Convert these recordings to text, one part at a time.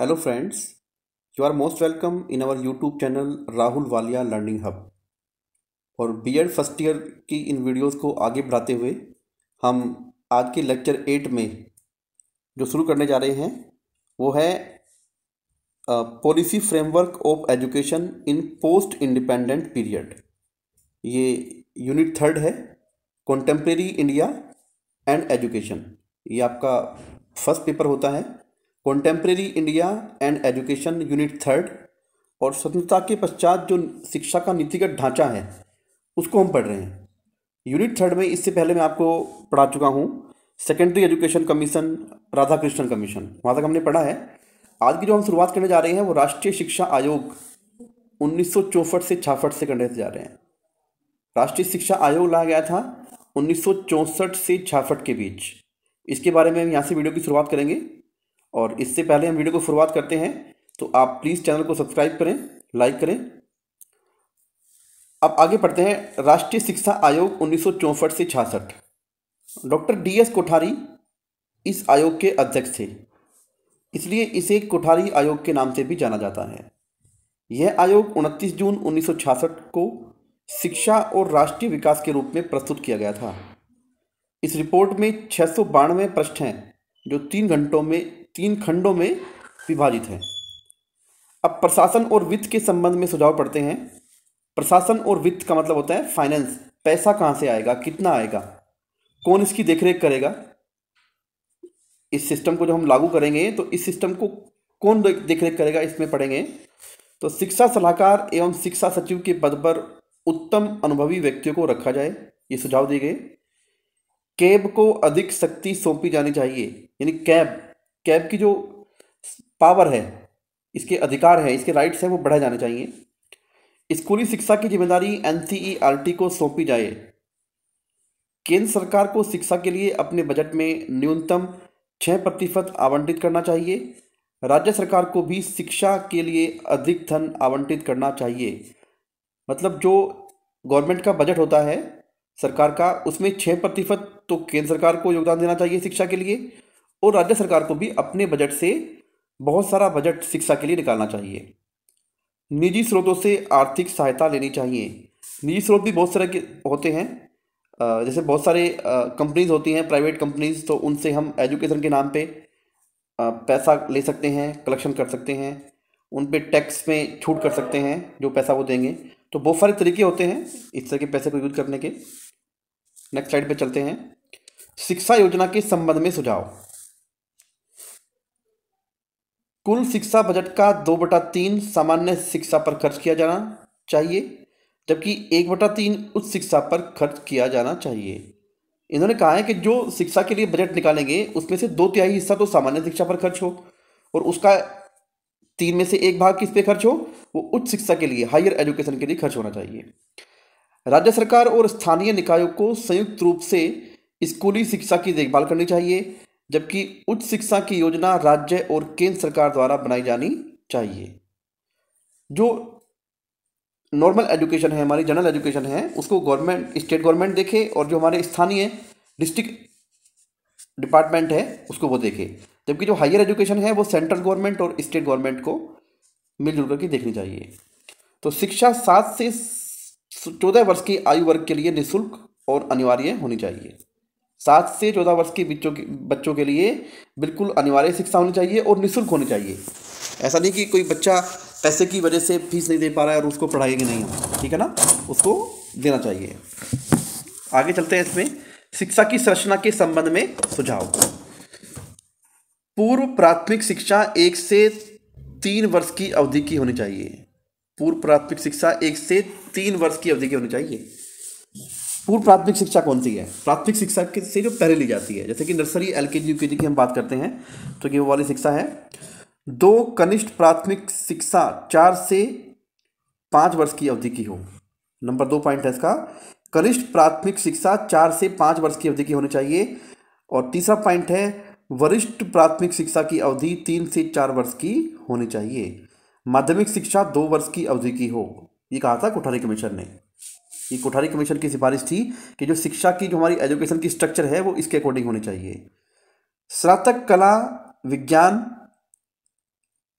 hello friends you are most welcome in our YouTube channel Rahul Walia learning hub और B Ed first year की in videos को आगे बढ़ाते हुए हम आज के लेक्चर एट में जो शुरू करने जा रहे हैं वो है policy framework of education in post independent period ये यूनिट थर्ड है कॉन्टेम्प्रेरी इंडिया एंड एजुकेशन ये आपका फर्स्ट पेपर होता है contemporary India and education unit third और स्वतंत्रता के पश्चात जो शिक्षा का नीतिगत ढांचा है उसको हम पढ़ रहे हैं यूनिट थर्ड में इससे पहले मैं आपको पढ़ा चुका हूँ secondary education commission Radha Krishnan commission वहाँ तक हमने पढ़ा है आज की जो हम शुरुआत करने जा रहे हैं वो राष्ट्रीय शिक्षा आयोग उन्नीस से छाफठ से करने जा रहे हैं राष्ट्रीय शिक्षा आयोग लाया गया था उन्नीस से छाफट के बीच इसके बारे में हम यहाँ से वीडियो की शुरुआत करेंगे और इससे पहले हम वीडियो को शुरुआत करते हैं तो आप प्लीज़ चैनल को सब्सक्राइब करें लाइक करें अब आगे पढ़ते हैं राष्ट्रीय शिक्षा आयोग उन्नीस से छियासठ डॉक्टर डी एस कोठारी इस आयोग के अध्यक्ष थे इसलिए इसे कोठारी आयोग के नाम से भी जाना जाता है यह आयोग 29 जून 1966 को शिक्षा और राष्ट्रीय विकास के रूप में प्रस्तुत किया गया था इस रिपोर्ट में छः सौ पृष्ठ हैं जो तीन घंटों में तीन खंडों में विभाजित है अब प्रशासन और वित्त के संबंध में सुझाव पढ़ते हैं प्रशासन और वित्त का मतलब होता है फाइनेंस पैसा कहाँ से आएगा कितना आएगा कौन इसकी देखरेख करेगा इस सिस्टम को जब हम लागू करेंगे तो इस सिस्टम को कौन देखरेख करेगा इसमें पढ़ेंगे तो शिक्षा सलाहकार एवं शिक्षा सचिव के पद पर उत्तम अनुभवी व्यक्तियों को रखा जाए ये सुझाव दिए गए कैब को अधिक शक्ति सौंपी जानी चाहिए यानी कैब कैब की जो पावर है इसके अधिकार है इसके राइट्स हैं वो बढ़ाए जाने चाहिए स्कूली शिक्षा की जिम्मेदारी एन e को सौंपी जाए केंद्र सरकार को शिक्षा के लिए अपने बजट में न्यूनतम छः प्रतिशत आवंटित करना चाहिए राज्य सरकार को भी शिक्षा के लिए अधिक धन आवंटित करना चाहिए मतलब जो गवर्नमेंट का बजट होता है सरकार का उसमें छः प्रतिशत तो केंद्र सरकार को योगदान देना चाहिए शिक्षा के लिए और राज्य सरकार को भी अपने बजट से बहुत सारा बजट शिक्षा के लिए निकालना चाहिए निजी स्रोतों से आर्थिक सहायता लेनी चाहिए निजी स्रोत भी बहुत सारे के होते हैं जैसे बहुत सारे कंपनीज होती हैं प्राइवेट कंपनीज तो उनसे हम एजुकेशन के नाम पे पैसा ले सकते हैं कलेक्शन कर सकते हैं उन पर टैक्स में छूट कर सकते हैं जो पैसा वो देंगे तो बहुत सारे तरीके होते हैं इस तरह के पैसे को यूज करने के नेक्स्ट स्लाइड पे चलते हैं शिक्षा योजना के संबंध में सुझाव कुल शिक्षा बजट का दो बटा तीन सामान्य शिक्षा पर खर्च किया जाना चाहिए जबकि एक बटा तीन उच्च शिक्षा पर खर्च किया जाना चाहिए इन्होंने कहा है कि जो शिक्षा के लिए बजट निकालेंगे उसमें से दो तिहाई हिस्सा तो सामान्य शिक्षा पर खर्च हो और उसका तीन में से एक भाग किस पे खर्च हो वो उच्च शिक्षा के लिए हायर एजुकेशन के लिए खर्च होना चाहिए राज्य सरकार और स्थानीय निकायों को संयुक्त रूप से स्कूली शिक्षा की देखभाल करनी चाहिए जबकि उच्च शिक्षा की योजना राज्य और केंद्र सरकार द्वारा बनाई जानी चाहिए जो नॉर्मल एजुकेशन है हमारी जनरल एजुकेशन है उसको गवर्नमेंट स्टेट गवर्नमेंट देखे और जो हमारे स्थानीय डिस्ट्रिक्ट डिपार्टमेंट है उसको वो देखे जबकि जो हायर एजुकेशन है वो सेंट्रल गवर्नमेंट और स्टेट गवर्नमेंट को मिलजुल करके देखनी चाहिए तो शिक्षा सात से चौदह वर्ष की आयु वर्ग के लिए निःशुल्क और अनिवार्य होनी चाहिए सात से चौदह वर्ष के बच्चों के बच्चों के लिए बिल्कुल अनिवार्य शिक्षा होनी चाहिए और निःशुल्क होनी चाहिए ऐसा नहीं कि कोई बच्चा पैसे की वजह से फीस नहीं दे पा रहा है और उसको पढ़ाएगी नहीं ठीक है ना उसको देना चाहिए आगे चलते हैं इसमें शिक्षा की संरचना के संबंध में सुझाव पूर्व प्राथमिक शिक्षा एक से तीन वर्ष की अवधि की होनी चाहिए पूर्व प्राथमिक शिक्षा एक से तीन वर्ष की अवधि की होनी चाहिए पूर्व प्राथमिक शिक्षा कौन सी है प्राथमिक शिक्षा से जो पहले ली जाती है जैसे कि नर्सरी एल के जी यू के जी की हम बात करते हैं तो कि वो वाली शिक्षा है दो कनिष्ठ प्राथमिक शिक्षा चार से पाँच वर्ष की अवधि की हो नंबर दो पॉइंट है इसका कनिष्ठ प्राथमिक शिक्षा चार से पाँच वर्ष की अवधि की होनी चाहिए और तीसरा पॉइंट है वरिष्ठ प्राथमिक शिक्षा की अवधि तीन से चार वर्ष की होनी चाहिए माध्यमिक शिक्षा दो वर्ष की अवधि की हो ये कहा था कोठारी कमीशन ने ये कोठारी कमीशन की सिफारिश थी कि जो शिक्षा की जो हमारी एजुकेशन की स्ट्रक्चर है वो इसके अकॉर्डिंग होनी चाहिए स्नातक कला विज्ञान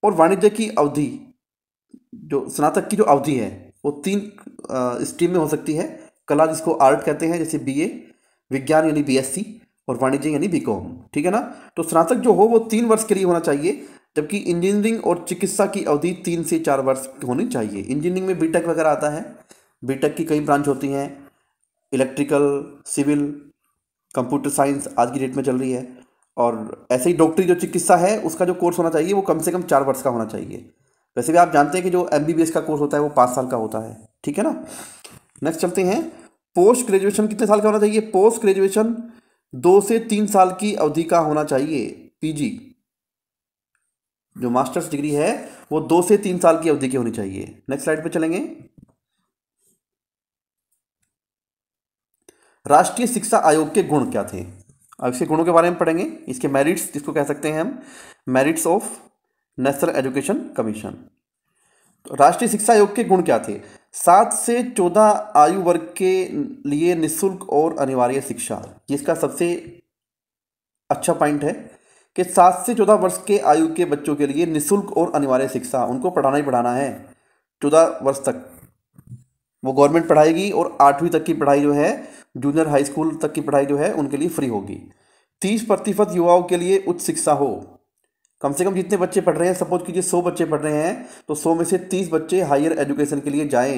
और वाणिज्य की अवधि जो स्नातक की जो अवधि है वो तीन स्ट्रीम में हो सकती है कला जिसको आर्ट कहते हैं जैसे बीए विज्ञान यानी बीएससी और वाणिज्य यानी बीकॉम ठीक है ना तो स्नातक जो हो वो तीन वर्ष के लिए होना चाहिए जबकि इंजीनियरिंग और चिकित्सा की अवधि तीन से चार वर्ष होनी चाहिए इंजीनियरिंग में बीटेक वगैरह आता है बीटेक e की कई ब्रांच होती हैं इलेक्ट्रिकल सिविल कंप्यूटर साइंस आज की डेट में चल रही है और ऐसे ही डॉक्टरी जो चिकित्सा है उसका जो कोर्स होना चाहिए वो कम से कम चार वर्ष का होना चाहिए वैसे भी आप जानते हैं कि जो एम का कोर्स होता है वो पाँच साल का होता है ठीक है ना नेक्स्ट चलते हैं पोस्ट ग्रेजुएशन कितने साल का होना चाहिए पोस्ट ग्रेजुएशन दो से तीन साल की अवधि का होना चाहिए पीजी जो मास्टर्स डिग्री है वो दो से तीन साल की अवधि की होनी चाहिए नेक्स्ट स्लाइड पे चलेंगे राष्ट्रीय शिक्षा आयोग के गुण क्या थे अब इसके गुणों के बारे में पढ़ेंगे इसके मेरिट्स जिसको कह सकते हैं हम merits of national education commission तो राष्ट्रीय शिक्षा आयोग के गुण क्या थे सात से चौदह आयु वर्ग के लिए निःशुल्क और अनिवार्य शिक्षा जिसका सबसे अच्छा पॉइंट है कि सात से चौदह वर्ष के आयु के बच्चों के लिए निःशुल्क और अनिवार्य शिक्षा उनको पढ़ाना ही पढ़ाना है चौदह वर्ष तक वो गवर्नमेंट पढ़ाएगी और आठवीं तक की पढ़ाई जो है जूनियर हाई स्कूल तक की पढ़ाई जो है उनके लिए फ्री होगी तीस प्रतिशत युवाओं के लिए उच्च शिक्षा हो कम से कम जितने बच्चे पढ़ रहे हैं सपोज कीजिए सौ बच्चे पढ़ रहे हैं तो सौ में से तीस बच्चे हायर एजुकेशन के लिए जाएँ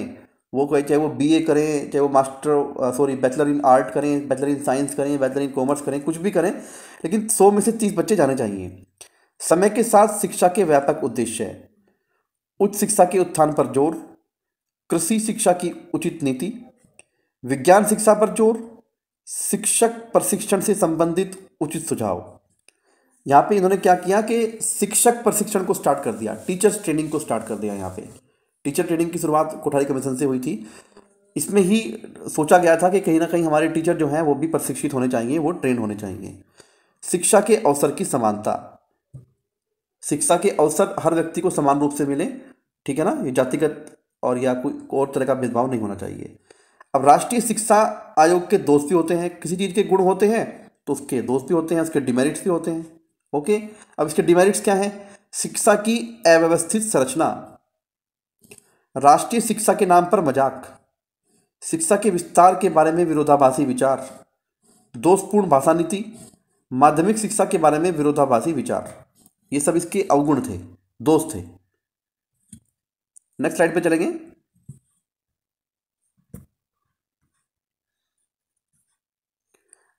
वो कहे चाहे वो बीए करें चाहे वो master sorry bachelor in art करें बैचलर इन साइंस करें बैचलर इन कॉमर्स करें कुछ भी करें लेकिन सौ में से तीस बच्चे जाने चाहिए समय के साथ शिक्षा के व्यापक उद्देश्य है उच्च शिक्षा के उत्थान पर जोर कृषि शिक्षा की उचित नीति विज्ञान शिक्षा पर जोर शिक्षक प्रशिक्षण से संबंधित उचित सुझाव यहाँ पे इन्होंने क्या किया कि शिक्षक प्रशिक्षण को स्टार्ट कर दिया टीचर्स ट्रेनिंग को स्टार्ट कर दिया यहाँ पे टीचर ट्रेनिंग की शुरुआत कोठारी कमीशन से हुई थी इसमें ही सोचा गया था कि कहीं ना कहीं हमारे टीचर जो हैं वो भी प्रशिक्षित होने चाहिए वो ट्रेन होने चाहिए शिक्षा के अवसर की समानता शिक्षा के अवसर हर व्यक्ति को समान रूप से मिले ठीक है ना ये जातिगत और या कोई और तरह का भेदभाव नहीं होना चाहिए अब राष्ट्रीय शिक्षा आयोग के दोस्त भी होते हैं किसी चीज़ के गुण होते हैं तो उसके दोस्त भी होते हैं उसके डिमेरिट्स भी होते हैं ओके अब इसके डिमेरिट्स क्या हैं शिक्षा की अव्यवस्थित संरचना राष्ट्रीय शिक्षा के नाम पर मजाक शिक्षा के विस्तार के बारे में विरोधाभासी विचार दोषपूर्ण भाषा नीति माध्यमिक शिक्षा के बारे में विरोधाभासी विचार ये सब इसके अवगुण थे दोष थे नेक्स्ट स्लाइड पे चलेंगे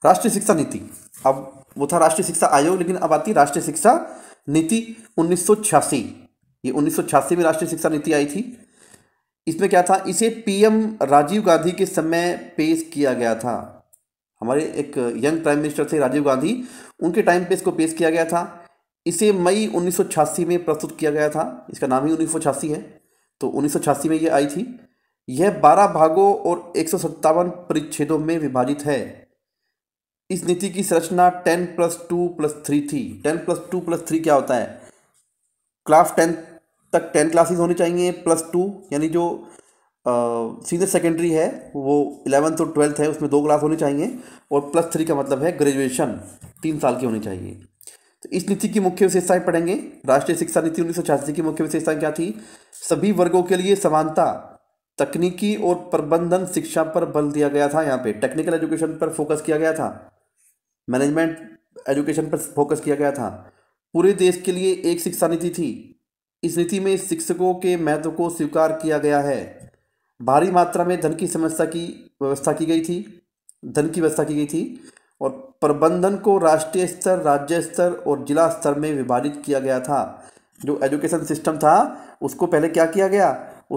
राष्ट्रीय शिक्षा नीति अब वो था राष्ट्रीय शिक्षा आयोग लेकिन अब आती राष्ट्रीय शिक्षा नीति उन्नीस ये उन्नीस में राष्ट्रीय शिक्षा नीति आई थी इसमें क्या था इसे पीएम राजीव गांधी के समय पेश किया गया था हमारे एक यंग प्राइम मिनिस्टर थे राजीव गांधी उनके टाइम पे इसको पेश किया गया था इसे मई उन्नीस में प्रस्तुत किया गया था इसका नाम ही उन्नीस है तो उन्नीस में ये आई थी यह बारह भागों और एक परिच्छेदों में विभाजित है इस नीति की संरचना ten plus two plus three थी ten plus two plus three क्या होता है क्लास टेंथ तक टेन क्लासेस होनी चाहिए प्लस टू यानी जो सीनियर सेकेंडरी है वो इलेवंथ और ट्वेल्थ है उसमें दो क्लास होनी चाहिए और प्लस थ्री का मतलब है ग्रेजुएशन तीन साल की होनी चाहिए तो इस नीति की मुख्य विशेषताएं पढ़ेंगे राष्ट्रीय शिक्षा नीति उन्नीस की मुख्य विशेषताएं क्या थी सभी वर्गों के लिए समानता तकनीकी और प्रबंधन शिक्षा पर बल दिया गया था यहाँ पे टेक्निकल एजुकेशन पर फोकस किया गया था मैनेजमेंट एजुकेशन पर फोकस किया गया था पूरे देश के लिए एक शिक्षा नीति थी इस नीति में शिक्षकों के महत्व को स्वीकार किया गया है भारी मात्रा में धन की समस्या की व्यवस्था की गई थी धन की व्यवस्था की गई थी और प्रबंधन को राष्ट्रीय स्तर राज्य स्तर और जिला स्तर में विभाजित किया गया था जो एजुकेशन सिस्टम था उसको पहले क्या किया गया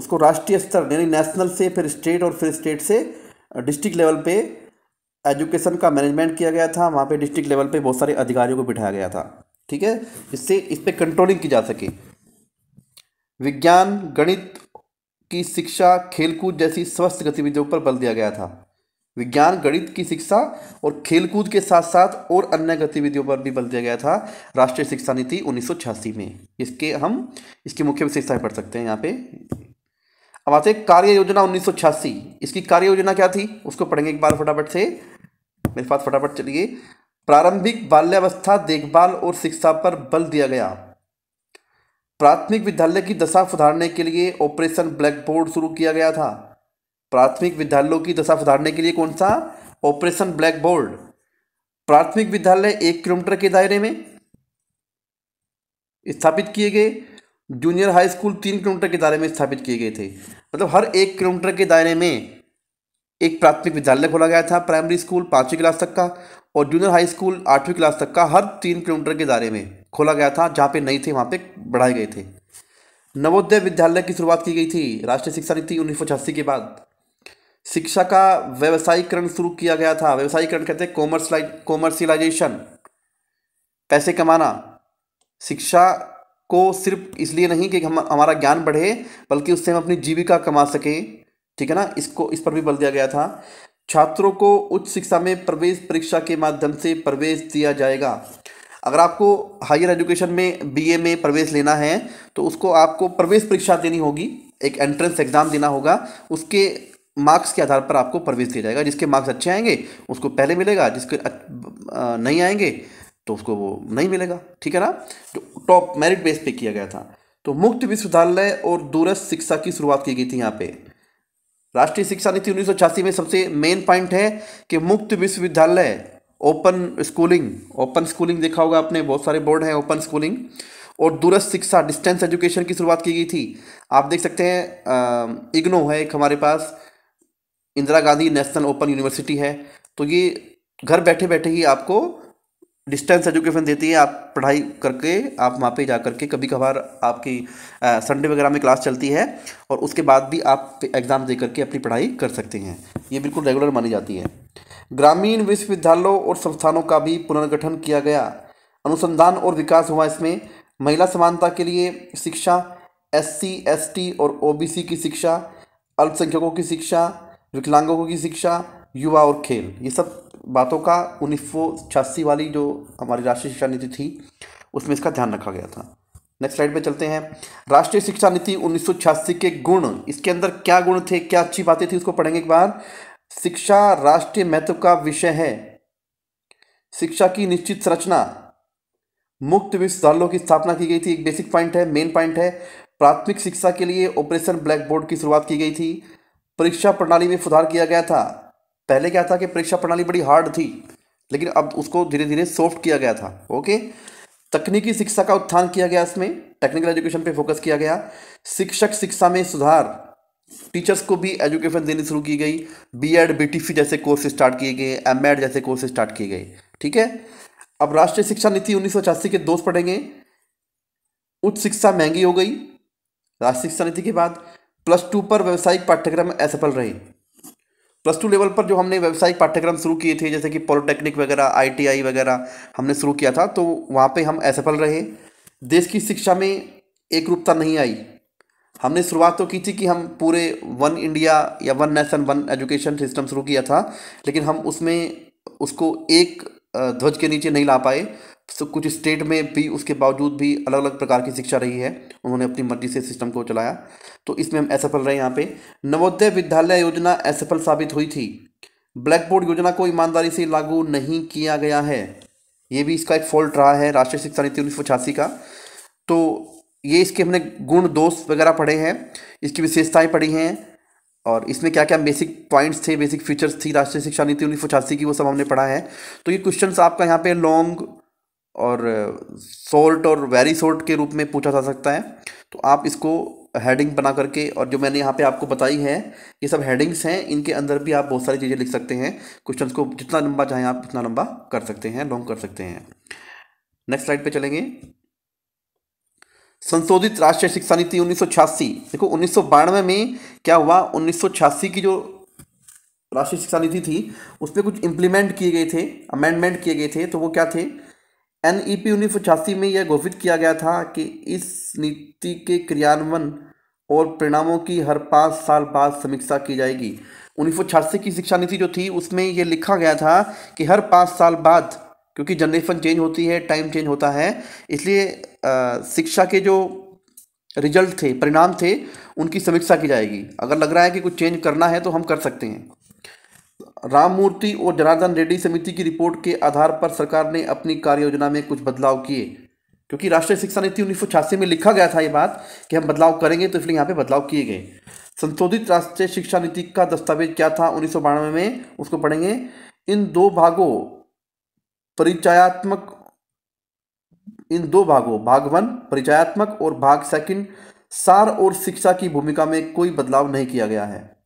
उसको राष्ट्रीय स्तर यानी नेशनल से फिर स्टेट और फिर स्टेट से डिस्ट्रिक्ट लेवल पे एजुकेशन का मैनेजमेंट किया गया था वहाँ पे डिस्ट्रिक्ट लेवल पे बहुत सारे अधिकारियों को बिठाया गया था ठीक है इससे इस पर कंट्रोलिंग की जा सके विज्ञान गणित की शिक्षा खेलकूद जैसी स्वस्थ गतिविधियों पर बल दिया गया था विज्ञान गणित की शिक्षा और खेलकूद के साथ साथ और अन्य गतिविधियों पर भी बल दिया गया था राष्ट्रीय शिक्षा नीति उन्नीस में इसके हम इसकी मुख्य विशेषताएं पढ़ सकते हैं यहाँ पे अब आते कार्य योजना उन्नीस इसकी कार्य योजना क्या थी उसको पढ़ेंगे एक बार फटाफट से मेरे पास फटाफट चलिए प्रारंभिक बाल्यावस्था देखभाल और शिक्षा पर बल दिया गया प्राथमिक विद्यालय की दशा सुधारने के लिए ऑपरेशन ब्लैक बोर्ड शुरू किया गया था प्राथमिक विद्यालयों की दशा सुधारने के लिए कौन सा ऑपरेशन ब्लैक बोर्ड प्राथमिक विद्यालय एक किलोमीटर के दायरे में स्थापित किए गए जूनियर हाई स्कूल तीन किलोमीटर के दायरे में स्थापित किए गए थे मतलब हर एक किलोमीटर के दायरे में एक प्राथमिक विद्यालय खोला गया था प्राइमरी स्कूल पाँचवीं क्लास तक का और जूनियर हाई स्कूल आठवीं क्लास तक का हर तीन किलोमीटर के दायरे में खोला गया था जहाँ पे नहीं थे वहाँ पे बढ़ाए गए थे नवोदय विद्यालय की शुरुआत की गई थी राष्ट्रीय शिक्षा नीति उन्नीस के बाद शिक्षा का व्यवसायीकरण शुरू किया गया था व्यवसायीकरण कहते हैं कॉमर्सलाइ कॉमर्शियलाइजेशन पैसे कमाना शिक्षा को सिर्फ इसलिए नहीं कि हम हमारा ज्ञान बढ़े बल्कि उससे हम अपनी जीविका कमा सकें ठीक है ना इसको इस पर भी बल दिया गया था छात्रों को उच्च शिक्षा में प्रवेश परीक्षा के माध्यम से प्रवेश दिया जाएगा अगर आपको हायर एजुकेशन में बीए में प्रवेश लेना है तो उसको आपको प्रवेश परीक्षा देनी होगी एक एंट्रेंस एग्ज़ाम देना होगा उसके मार्क्स के आधार पर आपको प्रवेश दिया जाएगा जिसके मार्क्स अच्छे आएंगे उसको पहले मिलेगा जिसके नहीं आएंगे तो उसको वो नहीं मिलेगा ठीक है ना जो टॉप मेरिट बेस पे किया गया था तो मुक्त विश्वविद्यालय और दूरस्थ शिक्षा की शुरुआत की गई थी यहाँ पे राष्ट्रीय शिक्षा नीति उन्नीस में सबसे मेन पॉइंट है कि मुक्त विश्वविद्यालय ओपन स्कूलिंग ओपन स्कूलिंग देखा होगा आपने बहुत सारे बोर्ड हैं ओपन स्कूलिंग और दूरस्थ शिक्षा डिस्टेंस एजुकेशन की शुरुआत की गई थी आप देख सकते हैं इग्नो है एक हमारे पास Indira Gandhi national open university है तो ये घर बैठे बैठे ही आपको डिस्टेंस एजुकेशन देती है आप पढ़ाई करके आप वहाँ पे जा करके कभी कभार आपकी संडे वगैरह में क्लास चलती है और उसके बाद भी आप एग्ज़ाम दे करके अपनी पढ़ाई कर सकते हैं ये बिल्कुल रेगुलर मानी जाती है ग्रामीण विश्वविद्यालयों और संस्थानों का भी पुनर्गठन किया गया अनुसंधान और विकास हुआ इसमें महिला समानता के लिए शिक्षा एस सी और ओ की शिक्षा अल्पसंख्यकों की शिक्षा विकलांगों की शिक्षा युवा और खेल ये सब बातों का उन्नीस वाली जो हमारी राष्ट्रीय शिक्षा नीति थी उसमें इसका ध्यान रखा गया था नेक्स्ट स्लाइड पे चलते हैं राष्ट्रीय शिक्षा नीति उन्नीस के गुण इसके अंदर क्या गुण थे क्या अच्छी बातें थी उसको पढ़ेंगे एक बार शिक्षा राष्ट्रीय महत्व का विषय है शिक्षा की निश्चित संरचना मुक्त विश्वविद्यालयों की स्थापना की गई थी एक बेसिक पॉइंट है मेन पॉइंट है प्राथमिक शिक्षा के लिए ऑपरेशन ब्लैक बोर्ड की शुरुआत की गई थी परीक्षा प्रणाली में सुधार किया गया था पहले क्या था कि परीक्षा प्रणाली बड़ी हार्ड थी लेकिन अब उसको धीरे धीरे सॉफ्ट किया गया था ओके तकनीकी शिक्षा का उत्थान किया गया इसमें टेक्निकल एजुकेशन पे फोकस किया गया शिक्षक शिक्षा में सुधार टीचर्स को भी एजुकेशन देनी शुरू की गई B Ed B T C जैसे कोर्स स्टार्ट किए गए एम एड जैसे कोर्स स्टार्ट किए गए ठीक है अब राष्ट्रीय शिक्षा नीति उन्नीस के दोस्त पढ़ेंगे उच्च शिक्षा महंगी हो गई राष्ट्रीय शिक्षा नीति के बाद प्लस टू पर व्यावसायिक पाठ्यक्रम असफल रहे प्लस टू लेवल पर जो हमने व्यावसायिक पाठ्यक्रम शुरू किए थे जैसे कि पॉलिटेक्निक वगैरह आईटीआई वगैरह हमने शुरू किया था तो वहाँ पे हम असफल रहे देश की शिक्षा में एक रूपता नहीं आई हमने शुरुआत तो की थी कि हम पूरे वन इंडिया या one nation one education system शुरू किया था लेकिन हम उसमें उसको एक ध्वज के नीचे नहीं ला पाए तो कुछ स्टेट में भी उसके बावजूद भी अलग अलग प्रकार की शिक्षा रही है उन्होंने अपनी मर्जी से सिस्टम को चलाया तो इसमें हम असफल रहे यहाँ पे नवोदय विद्यालय योजना असफल साबित हुई थी ब्लैक बोर्ड योजना को ईमानदारी से लागू नहीं किया गया है ये भी इसका एक फॉल्ट रहा है राष्ट्रीय शिक्षा नीति उन्नीस का तो ये इसके हमने गुण दोष वगैरह पढ़े हैं इसकी विशेषताएँ पढ़ी हैं और इसमें क्या क्या बेसिक पॉइंट्स थे बेसिक फीचर्स थी राष्ट्रीय शिक्षा नीति उन्नीस सौ छियासी की वो सब हमने पढ़ा है तो ये क्वेश्चन आपका यहाँ पे लॉन्ग और सोल्ट और वेरी सोल्ट के रूप में पूछा जा सकता है तो आप इसको हेडिंग बना करके और जो मैंने यहाँ पे आपको बताई है ये सब हेडिंग्स हैं इनके अंदर भी आप बहुत सारी चीज़ें लिख सकते हैं क्वेश्चंस को जितना लंबा चाहें आप उतना लंबा कर सकते हैं लॉन्ग कर सकते हैं नेक्स्ट स्लाइड पे चलेंगे संशोधित राष्ट्रीय शिक्षा नीति उन्नीस देखो उन्नीस में क्या हुआ उन्नीस की जो राष्ट्रीय शिक्षा नीति थी उसमें कुछ इंप्लीमेंट किए गए थे अमेंडमेंट किए गए थे तो वो क्या थे एन ई पी उन्नीस सौ छियासी में यह घोषित किया गया था कि इस नीति के क्रियान्वयन और परिणामों की हर पाँच साल बाद समीक्षा की जाएगी उन्नीस सौ छियासी की शिक्षा नीति जो थी उसमें यह लिखा गया था कि हर पाँच साल बाद क्योंकि जनरेशन चेंज होती है टाइम चेंज होता है इसलिए शिक्षा के जो रिजल्ट थे परिणाम थे उनकी समीक्षा की जाएगी अगर लग रहा है कि कुछ चेंज करना है तो हम कर सकते हैं राममूर्ति और जनार्दन रेड्डी समिति की रिपोर्ट के आधार पर सरकार ने अपनी कार्य योजना में कुछ बदलाव किए क्योंकि राष्ट्रीय शिक्षा नीति उन्नीस में लिखा गया था ये बात कि हम बदलाव करेंगे तो इसलिए यहाँ पे बदलाव किए गए संशोधित राष्ट्रीय शिक्षा नीति का दस्तावेज क्या था उन्नीस में उसको पढ़ेंगे इन दो भागों परिचयात्मक इन दो भागों भाग वन परिचयात्मक और भाग सेकंड सार और शिक्षा की भूमिका में कोई बदलाव नहीं किया गया है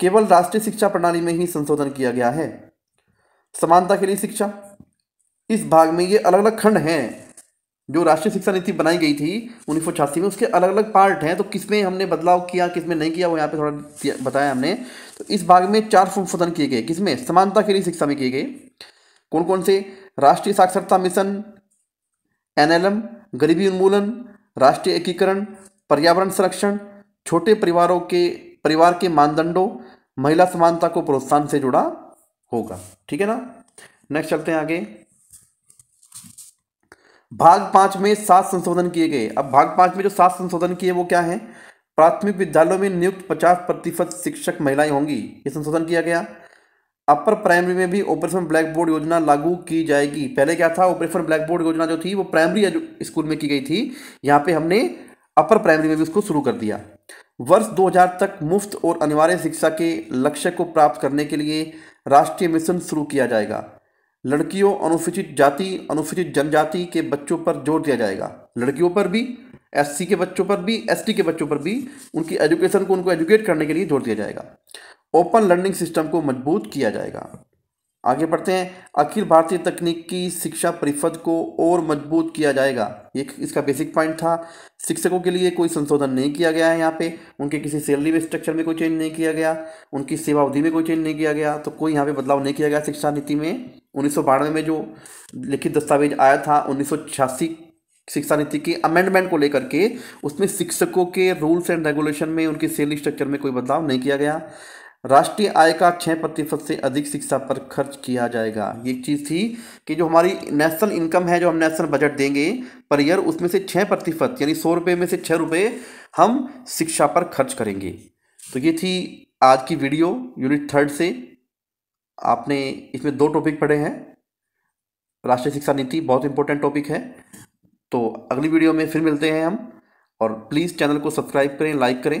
केवल राष्ट्रीय शिक्षा प्रणाली में ही संशोधन किया गया है समानता के लिए शिक्षा इस भाग में ये अलग अलग खंड हैं जो राष्ट्रीय शिक्षा नीति बनाई गई थी उन्नीस सौ छियासी में उसके अलग अलग पार्ट हैं तो किसमें हमने बदलाव किया किसमें नहीं किया वो यहाँ पे थोड़ा बताया हमने तो इस भाग में चार संशोधन किए गए किसमें समानता के लिए शिक्षा में किए गए कौन कौन से राष्ट्रीय साक्षरता मिशन एनएलएम गरीबी उन्मूलन राष्ट्रीय एकीकरण पर्यावरण संरक्षण छोटे परिवारों के परिवार के मानदंडों महिला समानता को प्रोत्साहन से जुड़ा होगा ठीक है ना नेक्स्ट चलते हैं आगे भाग पांच में सात संशोधन किए गए अब भाग पांच में जो सात संशोधन किए वो क्या है प्राथमिक विद्यालयों में नियुक्त पचास प्रतिशत शिक्षक महिलाएं होंगी ये संशोधन किया गया अपर प्राइमरी में भी ऑपरेशन ब्लैक बोर्ड योजना लागू की जाएगी पहले क्या था ऑपरेशन ब्लैक बोर्ड योजना जो थी वो प्राइमरी स्कूल में की गई थी यहाँ पे हमने अपर प्राइमरी में भी उसको शुरू कर दिया वर्ष 2000 तक मुफ्त और अनिवार्य शिक्षा के लक्ष्य को प्राप्त करने के लिए राष्ट्रीय मिशन शुरू किया जाएगा लड़कियों अनुसूचित जाति अनुसूचित जनजाति के बच्चों पर जोर दिया जाएगा लड़कियों पर भी एस के बच्चों पर भी एस के बच्चों पर भी उनकी एजुकेशन को उनको एजुकेट करने के लिए जोर दिया जाएगा ओपन लर्निंग सिस्टम को मजबूत किया जाएगा आगे बढ़ते हैं अखिल भारतीय तकनीकी शिक्षा परिषद को और मजबूत किया जाएगा ये इसका बेसिक पॉइंट था शिक्षकों के लिए कोई संशोधन नहीं किया गया है यहाँ पे उनके किसी सैलरी स्ट्रक्चर में कोई चेंज नहीं किया गया उनकी सेवा अवधि में कोई चेंज नहीं किया गया तो कोई यहाँ पे बदलाव नहीं किया गया शिक्षा नीति में उन्नीस में जो लिखित दस्तावेज आया था उन्नीस शिक्षा नीति के अमेंडमेंट को लेकर के उसमें शिक्षकों के रूल्स एंड रेगुलेशन में उनकी सैलरी स्ट्रक्चर में कोई बदलाव नहीं किया गया राष्ट्रीय आय का छः प्रतिशत से अधिक शिक्षा पर खर्च किया जाएगा ये चीज़ थी कि जो हमारी नेशनल इनकम है जो हम नेशनल बजट देंगे पर ईयर उसमें से छः प्रतिशत यानी सौ रुपये में से छः रुपये हम शिक्षा पर खर्च करेंगे तो ये थी आज की वीडियो यूनिट थर्ड से आपने इसमें दो टॉपिक पढ़े हैं राष्ट्रीय शिक्षा नीति बहुत इंपॉर्टेंट टॉपिक है तो अगली वीडियो में फिर मिलते हैं हम और प्लीज़ चैनल को सब्सक्राइब करें लाइक करें